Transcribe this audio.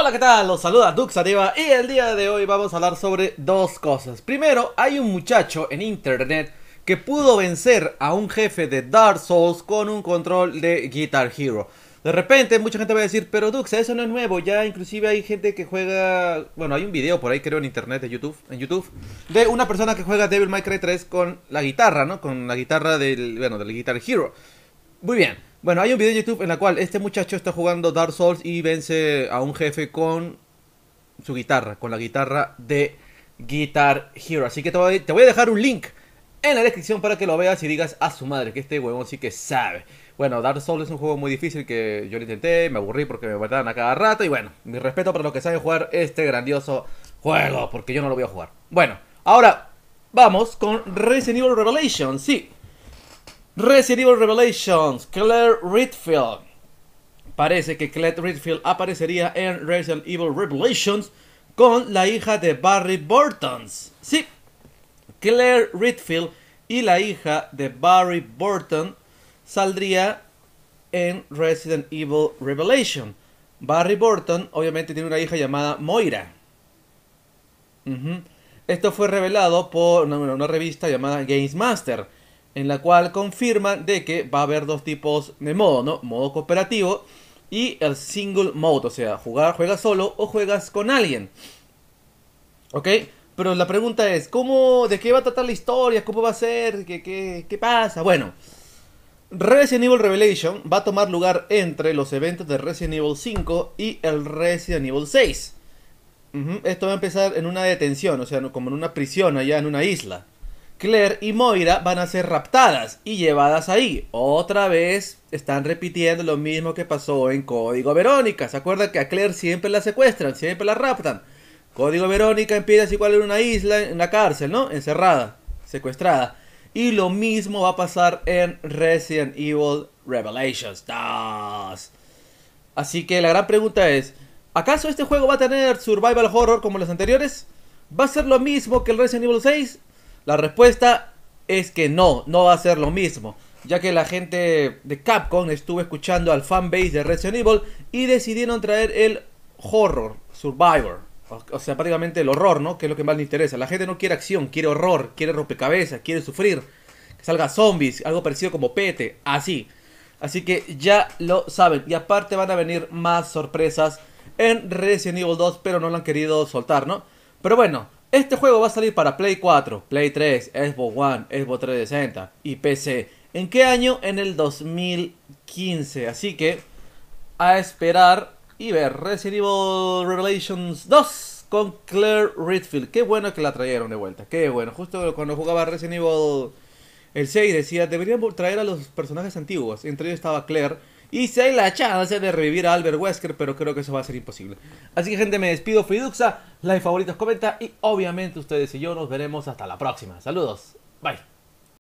Hola, ¿qué tal? Los saluda Duxativa y el día de hoy vamos a hablar sobre dos cosas. Primero, hay un muchacho en internet que pudo vencer a un jefe de Dark Souls con un control de Guitar Hero. De repente mucha gente va a decir, pero Dux, eso no es nuevo, ya inclusive hay gente que juega, bueno, hay un video por ahí creo en internet de YouTube, en YouTube, de una persona que juega Devil May Cry 3 con la guitarra, ¿no? Con la guitarra del, bueno, del Guitar Hero. Muy bien, bueno, hay un video de YouTube en la cual este muchacho está jugando Dark Souls y vence a un jefe con su guitarra, con la guitarra de Guitar Hero. Así que te voy, te voy a dejar un link en la descripción para que lo veas y digas a su madre que este huevón sí que sabe. Bueno, Dark Souls es un juego muy difícil que yo lo intenté, me aburrí porque me mataban a cada rato y bueno, mi respeto para los que saben jugar este grandioso juego, porque yo no lo voy a jugar. Bueno, ahora vamos con Resident Evil Revelations, sí. Resident Evil Revelations, Claire Redfield. Parece que Claire Redfield aparecería en Resident Evil Revelations con la hija de Barry Burtons. Sí, Claire Redfield y la hija de Barry Burton saldría en Resident Evil Revelation. Barry Burton obviamente tiene una hija llamada Moira. Esto fue revelado por una revista llamada Games Master en la cual confirman de que va a haber dos tipos de modo, ¿no? Modo cooperativo y el single mode, o sea, jugar, juegas solo o juegas con alguien. ¿Ok? Pero la pregunta es, ¿cómo, ¿de qué va a tratar la historia? ¿Cómo va a ser? ¿Qué, qué, pasa? Bueno, Resident Evil Revelation va a tomar lugar entre los eventos de Resident Evil 5 y el Resident Evil 6. Esto va a empezar en una detención, o sea, como en una prisión allá en una isla. Claire y Moira van a ser raptadas y llevadas ahí. Otra vez están repitiendo lo mismo que pasó en Código Verónica. ¿Se acuerdan que a Claire siempre la secuestran, siempre la raptan? Código Verónica empieza igual en una isla, en la cárcel, ¿no? Encerrada, secuestrada. Y lo mismo va a pasar en Resident Evil Revelations 2. Así que la gran pregunta es, ¿acaso este juego va a tener survival horror como los anteriores? ¿Va a ser lo mismo que el Resident Evil 6? La respuesta es que no, no va a ser lo mismo, ya que la gente de Capcom estuvo escuchando al fanbase de Resident Evil y decidieron traer el horror, Survivor. O sea, prácticamente el horror, ¿no? Que es lo que más le interesa. La gente no quiere acción, quiere horror, quiere rompecabezas, quiere sufrir. Que salga zombies, algo parecido como Pete, así. Así que ya lo saben. Y aparte van a venir más sorpresas en Resident Evil 2, pero no lo han querido soltar, ¿no? Pero bueno, este juego va a salir para Play 4, Play 3, Xbox One, Xbox 360 y PC. ¿En qué año? En el 2015. Así que a esperar y ver Resident Evil Revelations 2 con Claire Redfield. Qué bueno que la trajeron de vuelta. Qué bueno. Justo cuando jugaba Resident Evil el 6 decía, deberían traer a los personajes antiguos. Entre ellos estaba Claire. Y si hay la chance de revivir a Albert Wesker, pero creo que eso va a ser imposible. Así que gente, me despido. Fiduxa like, favoritos, comenta y obviamente ustedes y yo nos veremos hasta la próxima. Saludos, bye.